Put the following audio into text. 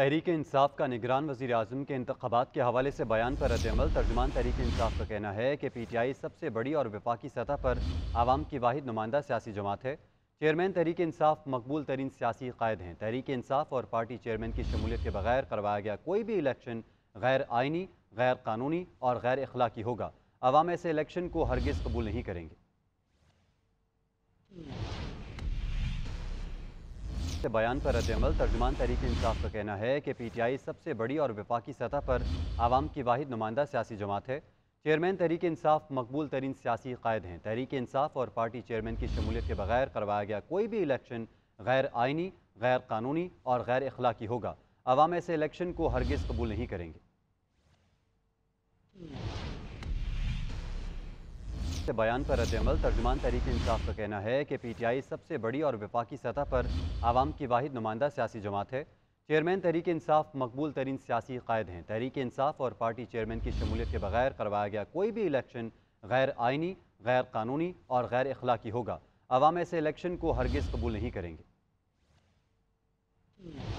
तहरीक इंसाफ का निगरान वजी अजम के इंतबात के हवाले से बयान पर रद्दमल तर्जमान तहरीक इंसाफ का कहना है कि पी टी आई सबसे बड़ी और विफाकी सतह पर आवाम की वाद नुमाइंदा सियासी जमात है चेयरमैन तहरीक इंसाफ मकबूल तरीन सियासी कायद हैं तहरीक इंसाफ और पार्टी चेयरमैन की शमूलियत के बगैर करवाया गया कोई भी इलेक्शन गैर आइनी गैर कानूनी और गैर अखलाकी होगा आवाम ऐसे इलेक्शन को हरगज़ कबूल नहीं करेंगे से बयान पर रद्दमल तर्जुमान तहरीक इंसाफ का कहना है कि पी टी आई सबसे बड़ी और विफाकी सतह पर आवाम की वाद नुमाइंदा सियासी जमात है चेयरमैन तहरीक इंसाफ मकबूल तरीन सियासी कायद हैं तहरीक इंसाफ और पार्टी चेयरमैन की शमूलियत के बगैर करवाया गया कोई भी इलेक्शन गैर आइनी गैर कानूनी और गैर अखलाकी होगा आवाम ऐसे इलेक्शन को हरगज़ कबूल नहीं करेंगे से बयान पर रद्दमल तर्जुमान तहरीक इंसाफ का कहना है कि पी टी आई सबसे बड़ी और विपाकी सतह पर आवाम की वाद नुमाइंदा सियासी जमात है चेयरमैन तहरीक इंसाफ मकबूल तरीन सियासी कायद हैं तहरीक इंसाफ और पार्टी चेयरमैन की शमूलियत के बगैर करवाया गया कोई भी इलेक्शन गैर आइनी गैर कानूनी और गैर अखलाकी होगा आवाम ऐसे इलेक्शन को हरगज़ कबूल नहीं करेंगे